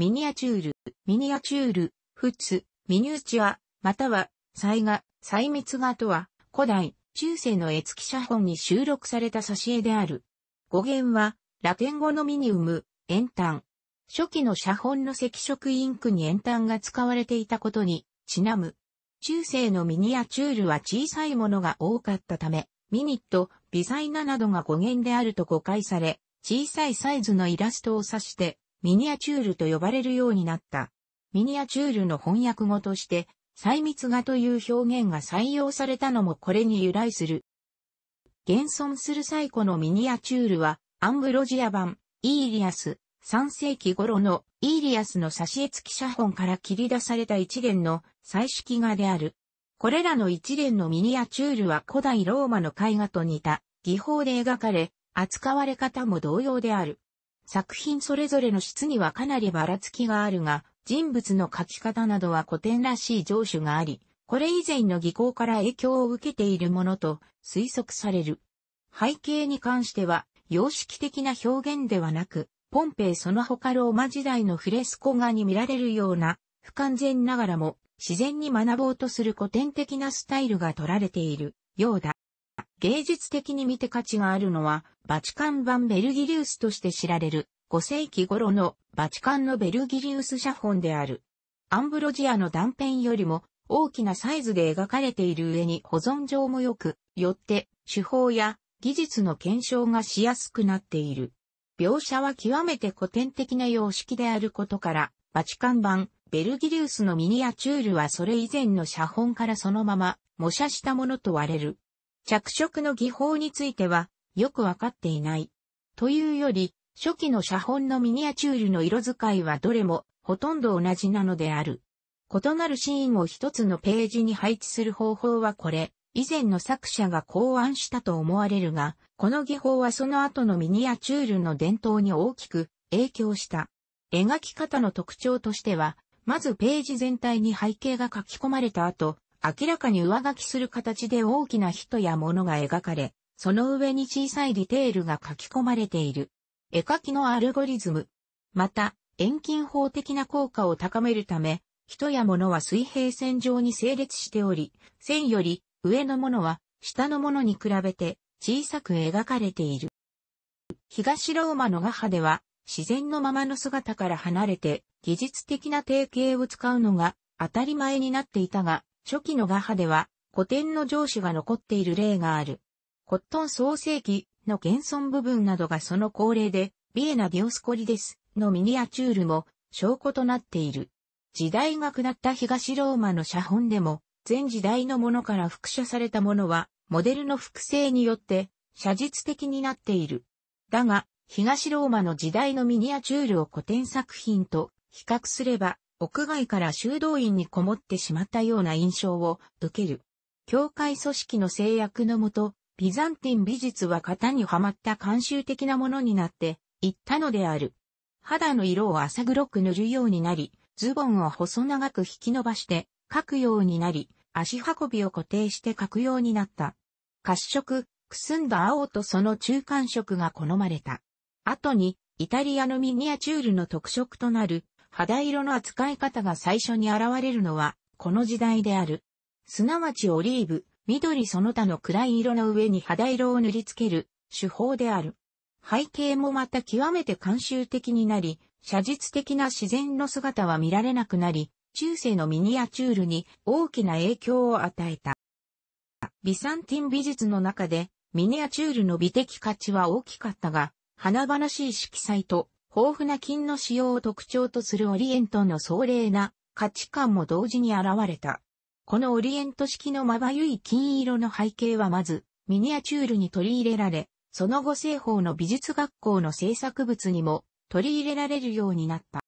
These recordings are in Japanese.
ミニアチュール、ミニアチュール、フツ、ミニューチュア、または、彩画、細密画とは、古代、中世の絵付き写本に収録された挿絵である。語源は、ラテン語のミニウム、円炭。初期の写本の赤色インクに円単が使われていたことに、ちなむ。中世のミニアチュールは小さいものが多かったため、ミニット、微細ななどが語源であると誤解され、小さいサイズのイラストを指して、ミニアチュールと呼ばれるようになった。ミニアチュールの翻訳語として、細密画という表現が採用されたのもこれに由来する。現存する最古のミニアチュールは、アングロジア版、イーリアス、3世紀頃のイーリアスの挿絵付き写本から切り出された一連の彩色画である。これらの一連のミニアチュールは古代ローマの絵画と似た技法で描かれ、扱われ方も同様である。作品それぞれの質にはかなりばらつきがあるが、人物の書き方などは古典らしい上手があり、これ以前の技巧から影響を受けているものと推測される。背景に関しては、様式的な表現ではなく、ポンペイその他ローマ時代のフレスコ画に見られるような、不完全ながらも自然に学ぼうとする古典的なスタイルが取られているようだ。芸術的に見て価値があるのは、バチカン版ベルギリウスとして知られる、5世紀頃のバチカンのベルギリウス写本である。アンブロジアの断片よりも大きなサイズで描かれている上に保存上も良く、よって手法や技術の検証がしやすくなっている。描写は極めて古典的な様式であることから、バチカン版ベルギリウスのミニアチュールはそれ以前の写本からそのまま模写したものと割れる。着色の技法については、よくわかっていない。というより、初期の写本のミニアチュールの色使いはどれも、ほとんど同じなのである。異なるシーンを一つのページに配置する方法はこれ、以前の作者が考案したと思われるが、この技法はその後のミニアチュールの伝統に大きく影響した。描き方の特徴としては、まずページ全体に背景が書き込まれた後、明らかに上書きする形で大きな人や物が描かれ、その上に小さいディテールが書き込まれている。絵描きのアルゴリズム。また、遠近法的な効果を高めるため、人や物は水平線上に整列しており、線より上のものは下のものに比べて小さく描かれている。東ローマのガハでは自然のままの姿から離れて技術的な定型を使うのが当たり前になっていたが、初期の画派では古典の上司が残っている例がある。コットン創世記の現存部分などがその恒例で、ビエナ・ディオスコリデスのミニアチュールも証拠となっている。時代が下った東ローマの写本でも、全時代のものから複写されたものは、モデルの複製によって写実的になっている。だが、東ローマの時代のミニアチュールを古典作品と比較すれば、屋外から修道院にこもってしまったような印象を受ける。教会組織の制約のもと、ビザンティン美術は型にはまった慣習的なものになっていったのである。肌の色を浅黒く塗るようになり、ズボンを細長く引き伸ばして書くようになり、足運びを固定して書くようになった。褐色、くすんだ青とその中間色が好まれた。後に、イタリアのミニアチュールの特色となる肌色の扱い方が最初に現れるのは、この時代である。すなわちオリーブ、緑その他の暗い色の上に肌色を塗りつける手法である。背景もまた極めて慣習的になり、写実的な自然の姿は見られなくなり、中世のミニアチュールに大きな影響を与えた。ビサンティン美術の中でミニアチュールの美的価値は大きかったが、華々しい色彩と豊富な金の使用を特徴とするオリエントの壮麗な価値観も同時に現れた。このオリエント式のまばゆい金色の背景はまず、ミニアチュールに取り入れられ、その後西方の美術学校の制作物にも取り入れられるようになった。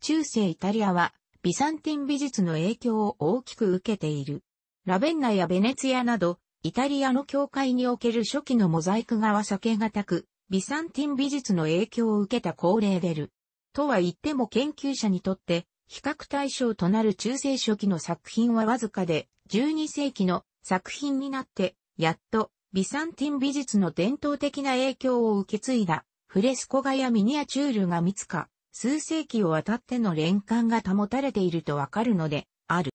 中世イタリアは、ビサンティン美術の影響を大きく受けている。ラベンナやベネツィアなど、イタリアの教会における初期のモザイク画は避けがたく、ビサンティン美術の影響を受けた高レーベル。とは言っても研究者にとって、比較対象となる中世初期の作品はわずかで、12世紀の作品になって、やっと、ビサンティン美術の伝統的な影響を受け継いだ、フレスコ画やミニアチュールが見つか、数世紀をわたっての連環が保たれているとわかるので、ある。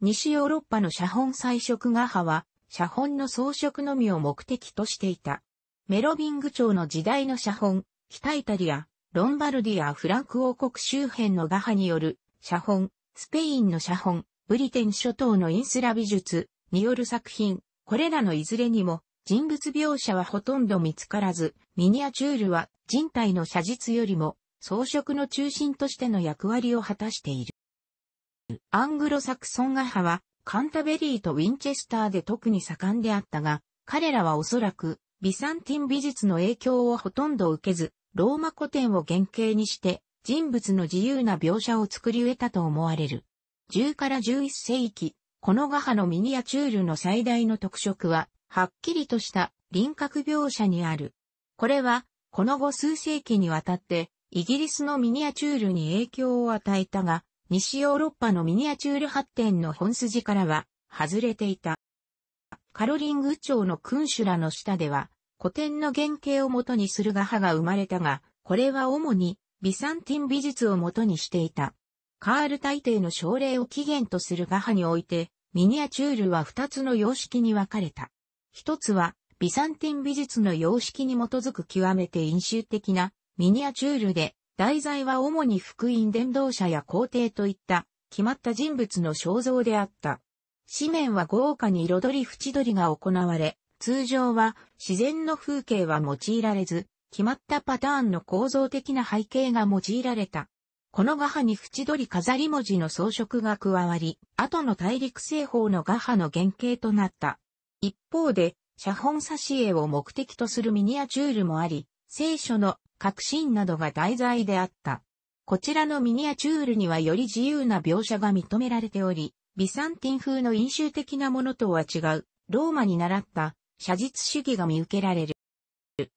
西ヨーロッパの写本彩色画派は、写本の装飾のみを目的としていた。メロビング朝の時代の写本、北イタリア、ロンバルディア・フランク王国周辺の画派による写本、スペインの写本、ブリテン諸島のインスラ美術による作品、これらのいずれにも人物描写はほとんど見つからず、ミニアチュールは人体の写実よりも装飾の中心としての役割を果たしている。アングロサクソン画派はカンタベリーとウィンチェスターで特に盛んであったが、彼らはおそらくビサンティン美術の影響をほとんど受けず、ローマ古典を原型にして、人物の自由な描写を作り得たと思われる。10から11世紀、この画派のミニアチュールの最大の特色は、はっきりとした輪郭描写にある。これは、この後数世紀にわたって、イギリスのミニアチュールに影響を与えたが、西ヨーロッパのミニアチュール発展の本筋からは、外れていた。カロリング朝の君主らの下では、古典の原型をもとにする画派が生まれたが、これは主にビサンティン美術をもとにしていた。カール大帝の奨励を起源とする画派において、ミニアチュールは二つの様式に分かれた。一つは、ビサンティン美術の様式に基づく極めて印象的なミニアチュールで、題材は主に福音伝道者や皇帝といった決まった人物の肖像であった。紙面は豪華に彩り縁取りが行われ、通常は自然の風景は用いられず、決まったパターンの構造的な背景が用いられた。この画派に縁取り飾り文字の装飾が加わり、後の大陸製法の画派の原型となった。一方で、写本挿絵を目的とするミニアチュールもあり、聖書の革新などが題材であった。こちらのミニアチュールにはより自由な描写が認められており、ビサンティン風の飲酒的なものとは違う、ローマに習った写実主義が見受けられる。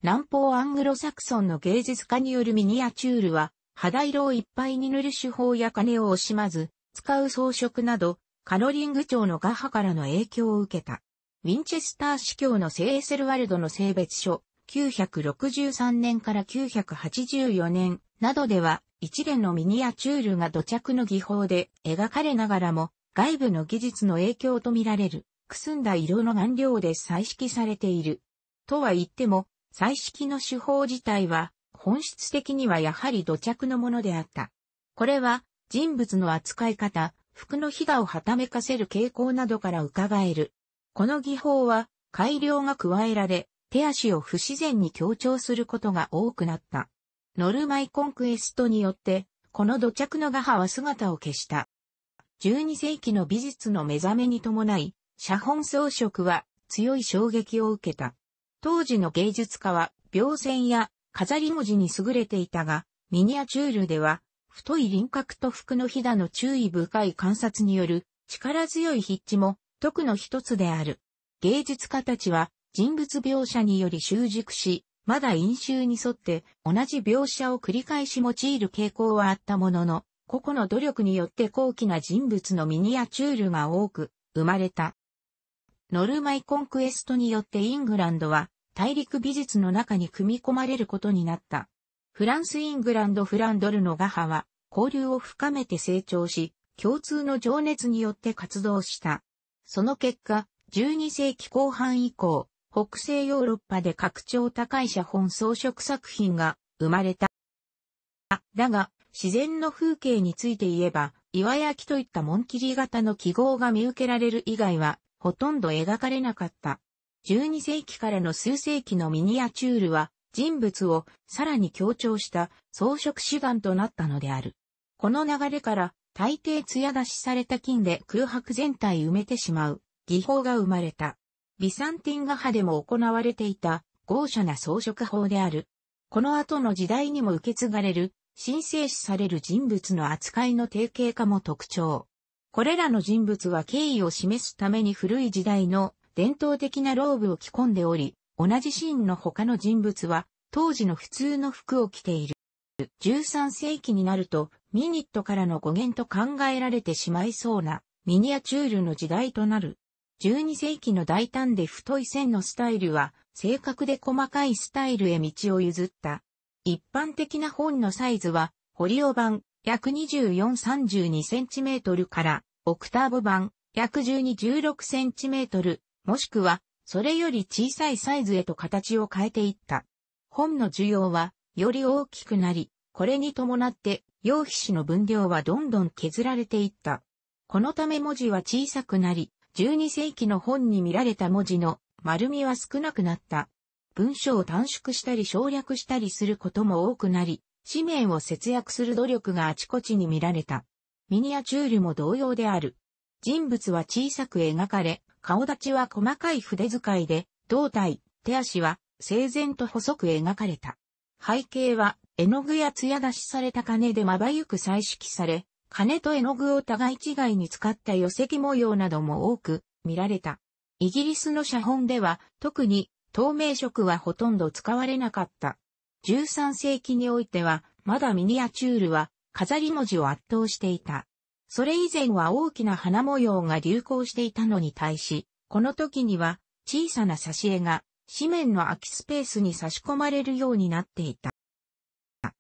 南方アングロサクソンの芸術家によるミニアチュールは、肌色をいっぱいに塗る手法や金を惜しまず、使う装飾など、カロリング町のガハからの影響を受けた。ウィンチェスター司教のセーセルワルドの性別書、963年から984年などでは、一連のミニアチュールが土着の技法で描かれながらも、外部の技術の影響とみられる、くすんだ色の顔料で彩色されている。とは言っても、彩色の手法自体は、本質的にはやはり土着のものであった。これは、人物の扱い方、服のひだをはためかせる傾向などから伺える。この技法は、改良が加えられ、手足を不自然に強調することが多くなった。ノルマイコンクエストによって、この土着の画派は姿を消した。12世紀の美術の目覚めに伴い、写本装飾は強い衝撃を受けた。当時の芸術家は描線や飾り文字に優れていたが、ミニアチュールでは、太い輪郭と服のひだの注意深い観察による力強い筆致も特の一つである。芸術家たちは人物描写により習熟し、まだ飲酒に沿って同じ描写を繰り返し用いる傾向はあったものの、個々の努力によって高貴な人物のミニアチュールが多く生まれた。ノルマイコンクエストによってイングランドは大陸美術の中に組み込まれることになった。フランス・イングランド・フランドルの画派は交流を深めて成長し、共通の情熱によって活動した。その結果、12世紀後半以降、北西ヨーロッパで拡張高い写本装飾作品が生まれた。だが、自然の風景について言えば、岩焼きといった紋切り型の記号が見受けられる以外は、ほとんど描かれなかった。12世紀からの数世紀のミニアチュールは、人物をさらに強調した装飾手段となったのである。この流れから、大抵艶出しされた金で空白全体埋めてしまう技法が生まれた。ビサンティン画派でも行われていた豪奢な装飾法である。この後の時代にも受け継がれる神聖視される人物の扱いの定型化も特徴。これらの人物は敬意を示すために古い時代の伝統的なローブを着込んでおり、同じシーンの他の人物は当時の普通の服を着ている。13世紀になるとミニットからの語源と考えられてしまいそうなミニアチュールの時代となる。12世紀の大胆で太い線のスタイルは正確で細かいスタイルへ道を譲った一般的な本のサイズは、ホリオ版約 24-32cm から、オクターブ版約 12-16cm、もしくは、それより小さいサイズへと形を変えていった。本の需要は、より大きくなり、これに伴って、用皮紙の分量はどんどん削られていった。このため文字は小さくなり、12世紀の本に見られた文字の丸みは少なくなった。文章を短縮したり省略したりすることも多くなり、紙面を節約する努力があちこちに見られた。ミニアチュールも同様である。人物は小さく描かれ、顔立ちは細かい筆遣いで、胴体、手足は整然と細く描かれた。背景は絵の具や艶出しされた金でまばゆく彩色され、金と絵の具を互い違いに使った寄席模様なども多く見られた。イギリスの写本では特に透明色はほとんど使われなかった。13世紀においては、まだミニアチュールは飾り文字を圧倒していた。それ以前は大きな花模様が流行していたのに対し、この時には小さな挿絵が紙面の空きスペースに差し込まれるようになっていた。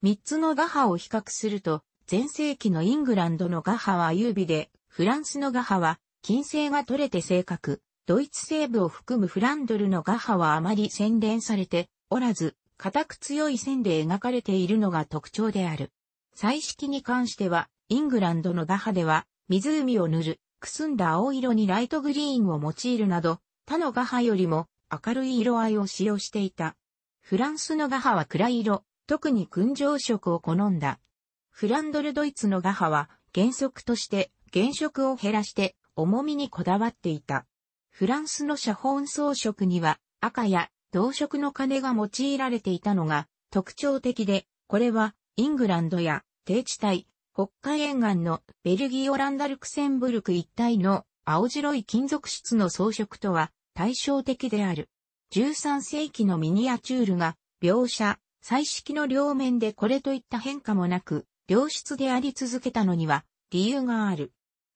3つの画派を比較すると、前世紀のイングランドの画派は優美で、フランスの画派は金星が取れて正確、ドイツ西部を含むフランドルのガハはあまり洗練されておらず、固く強い線で描かれているのが特徴である。彩色に関しては、イングランドのガハでは、湖を塗る、くすんだ青色にライトグリーンを用いるなど、他のガハよりも明るい色合いを使用していた。フランスのガハは暗い色、特に群青色を好んだ。フランドルドイツのガハは原則として原色を減らして重みにこだわっていた。フランスの写本装飾には赤や同色の金が用いられていたのが特徴的で、これはイングランドや低地帯、北海沿岸のベルギーオランダルクセンブルク一帯の青白い金属質の装飾とは対照的である。13世紀のミニアチュールが描写、彩色の両面でこれといった変化もなく、良質であり続けたのには理由がある。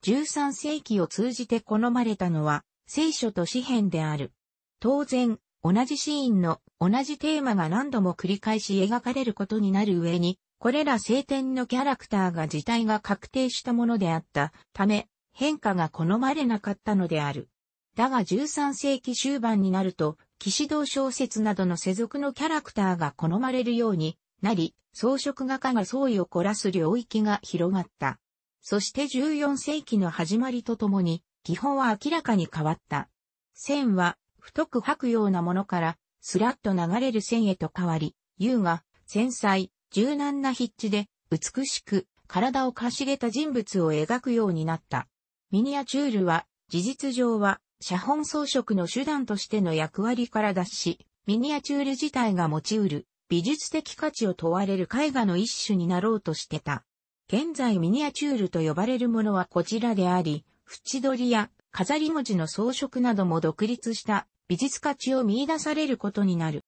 13世紀を通じて好まれたのは聖書と詩編である。当然、同じシーンの同じテーマが何度も繰り返し描かれることになる上に、これら聖典のキャラクターが自体が確定したものであったため、変化が好まれなかったのである。だが13世紀終盤になると、騎士道小説などの世俗のキャラクターが好まれるようになり、装飾画家が創意を凝らす領域が広がった。そして14世紀の始まりとともに、基本は明らかに変わった。線は太く吐くようなものから、スラッと流れる線へと変わり、優雅、繊細、柔軟な筆致で、美しく、体をかしげた人物を描くようになった。ミニアチュールは、事実上は、写本装飾の手段としての役割から脱し、ミニアチュール自体が持ち得る、美術的価値を問われる絵画の一種になろうとしてた。現在ミニアチュールと呼ばれるものはこちらであり、縁取りや飾り文字の装飾なども独立した美術価値を見出されることになる。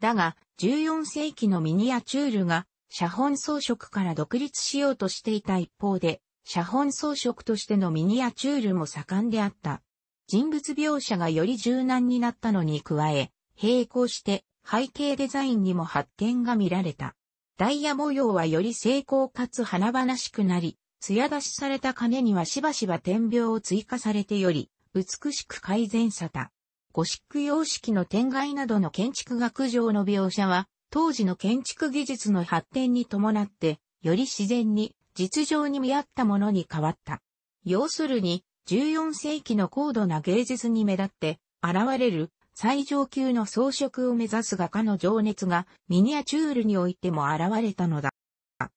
だが、14世紀のミニアチュールが写本装飾から独立しようとしていた一方で、写本装飾としてのミニアチュールも盛んであった。人物描写がより柔軟になったのに加え、並行して背景デザインにも発展が見られた。ダイヤ模様はより精巧かつ華々しくなり、艶出しされた金にはしばしば点描を追加されてより、美しく改善さた。ゴシック様式の天外などの建築学上の描写は、当時の建築技術の発展に伴って、より自然に、実情に見合ったものに変わった。要するに、14世紀の高度な芸術に目立って、現れる最上級の装飾を目指す画家の情熱がミニアチュールにおいても現れたのだ。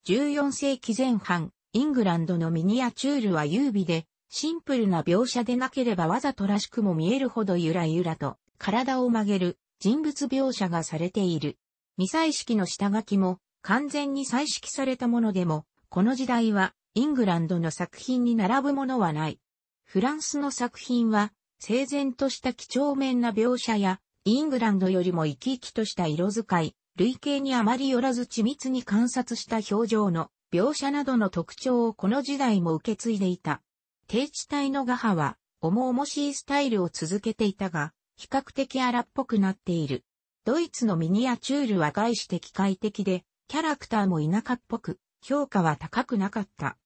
14世紀前半、イングランドのミニアチュールは優美で、シンプルな描写でなければわざとらしくも見えるほどゆらゆらと体を曲げる人物描写がされている。未彩色の下書きも完全に彩色されたものでも、この時代はイングランドの作品に並ぶものはない。フランスの作品は、整然とした几帳面な描写や、イングランドよりも生き生きとした色使い、類型にあまりよらず緻密に観察した表情の描写などの特徴をこの時代も受け継いでいた。低地帯の画派は、重々しいスタイルを続けていたが、比較的荒っぽくなっている。ドイツのミニアチュールは外して機械的で、キャラクターも田舎っぽく、評価は高くなかった。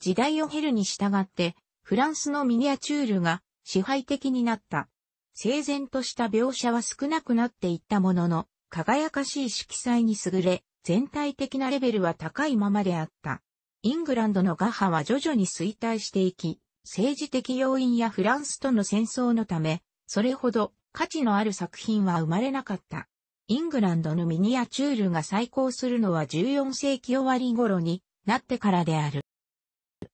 時代を経るに従って、フランスのミニアチュールが支配的になった。整然とした描写は少なくなっていったものの、輝かしい色彩に優れ、全体的なレベルは高いままであった。イングランドのガハは徐々に衰退していき、政治的要因やフランスとの戦争のため、それほど価値のある作品は生まれなかった。イングランドのミニアチュールが再興するのは14世紀終わり頃になってからである。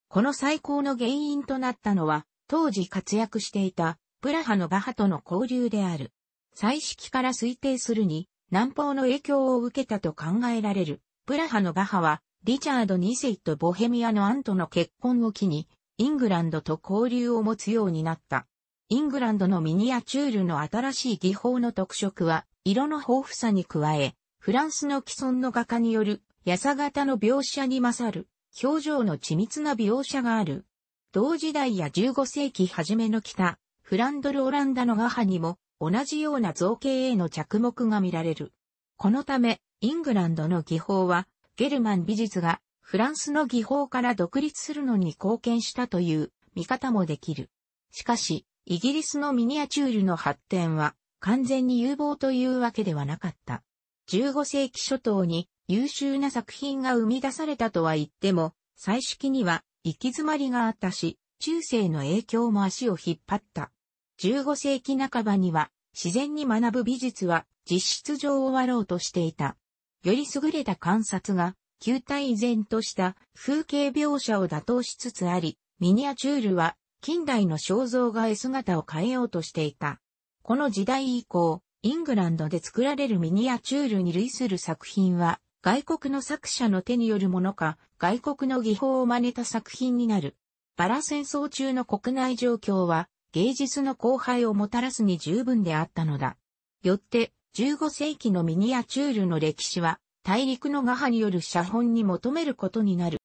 この再興の原因となったのは、当時活躍していたプラハのガハとの交流である。彩色から推定するに、南方の影響を受けたと考えられる。プラハのバハは、リチャード2世とボヘミアのアントの結婚を機に、イングランドと交流を持つようになった。イングランドのミニアチュールの新しい技法の特色は、色の豊富さに加え、フランスの既存の画家による、やさ型の描写に勝る、表情の緻密な描写がある。同時代や15世紀初めの北、フランドル・オランダの画派にも同じような造形への着目が見られる。このため、イングランドの技法は、ゲルマン美術がフランスの技法から独立するのに貢献したという見方もできる。しかし、イギリスのミニアチュールの発展は完全に有望というわけではなかった。15世紀初頭に優秀な作品が生み出されたとは言っても、最色には行き詰まりがあったし、中世の影響も足を引っ張った。15世紀半ばには自然に学ぶ美術は実質上終わろうとしていた。より優れた観察が球体依然とした風景描写を打倒しつつあり、ミニアチュールは近代の肖像画へ姿を変えようとしていた。この時代以降、イングランドで作られるミニアチュールに類する作品は、外国の作者の手によるものか、外国の技法を真似た作品になる。バラ戦争中の国内状況は、芸術の荒廃をもたらすに十分であったのだ。よって、15世紀のミニアチュールの歴史は、大陸の画派による写本に求めることになる。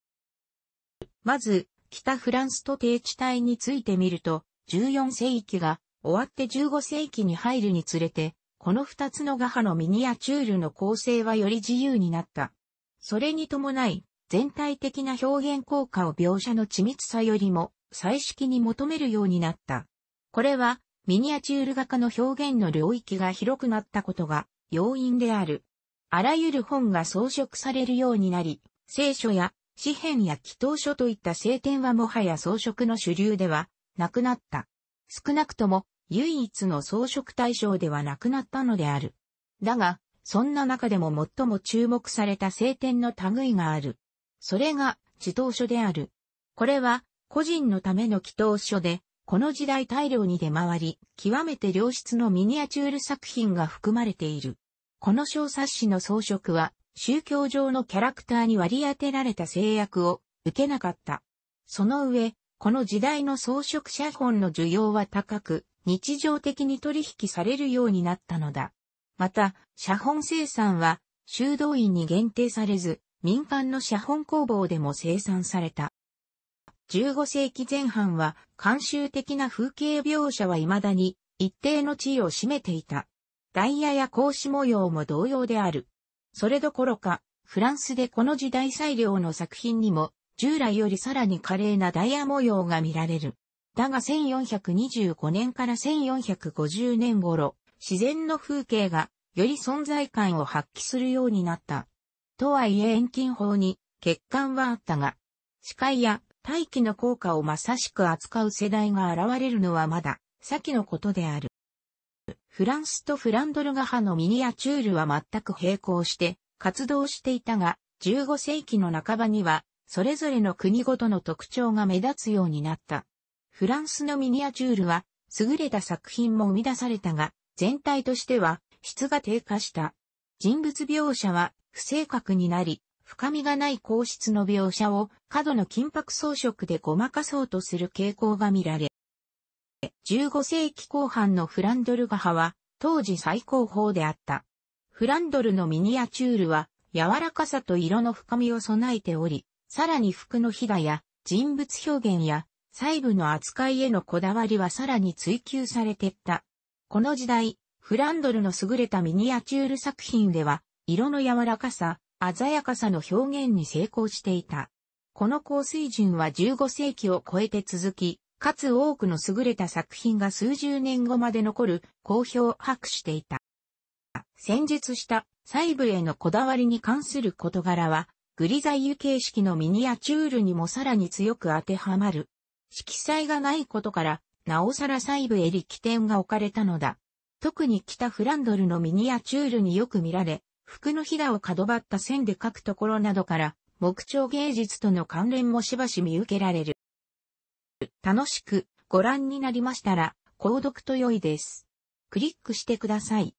まず、北フランスと低地帯についてみると、14世紀が終わって15世紀に入るにつれて、この二つの画派のミニアチュールの構成はより自由になった。それに伴い、全体的な表現効果を描写の緻密さよりも、彩色に求めるようになった。これは、ミニアチュール画家の表現の領域が広くなったことが要因である。あらゆる本が装飾されるようになり、聖書や詩篇や祈祷書といった聖典はもはや装飾の主流ではなくなった。少なくとも唯一の装飾対象ではなくなったのである。だが、そんな中でも最も注目された聖典の類がある。それが、祈祷書である。これは、個人のための祈祷書で、この時代大量に出回り、極めて良質のミニアチュール作品が含まれている。この小冊子の装飾は、宗教上のキャラクターに割り当てられた制約を受けなかった。その上、この時代の装飾写本の需要は高く、日常的に取引されるようになったのだ。また、写本生産は、修道院に限定されず、民間の写本工房でも生産された。15世紀前半は慣習的な風景描写は未だに一定の地位を占めていた。ダイヤや格子模様も同様である。それどころか、フランスでこの時代裁量の作品にも、従来よりさらに華麗なダイヤ模様が見られる。だが1425年から1450年頃、自然の風景がより存在感を発揮するようになった。とはいえ遠近法に欠陥はあったが、視界や大気の効果をまさしく扱う世代が現れるのはまだ、先のことである。フランスとフランドルガ派のミニアチュールは全く並行して活動していたが、15世紀の半ばには、それぞれの国ごとの特徴が目立つようになった。フランスのミニアチュールは、優れた作品も生み出されたが、全体としては質が低下した。人物描写は不正確になり、深みがない皇室の描写を過度の金箔装飾でごまかそうとする傾向が見られ、15世紀後半のフランドル画派は当時最高峰であった。フランドルのミニアチュールは柔らかさと色の深みを備えており、さらに服のひだや人物表現や細部の扱いへのこだわりはさらに追求されてった。この時代、フランドルの優れたミニアチュール作品では、色の柔らかさ、鮮やかさの表現に成功していた。この高水準は15世紀を超えて続き、かつ多くの優れた作品が数十年後まで残る好評を博していた。先日した細部へのこだわりに関する事柄は、グリザイユ形式のミニアチュールにもさらに強く当てはまる。色彩がないことから、なおさら細部へ力点が置かれたのだ。特に北フランドルのミニアチュールによく見られ、服のひだを角張った線で描くところなどから、木彫芸術との関連もしばし見受けられる。楽しくご覧になりましたら、購読と良いです。クリックしてください。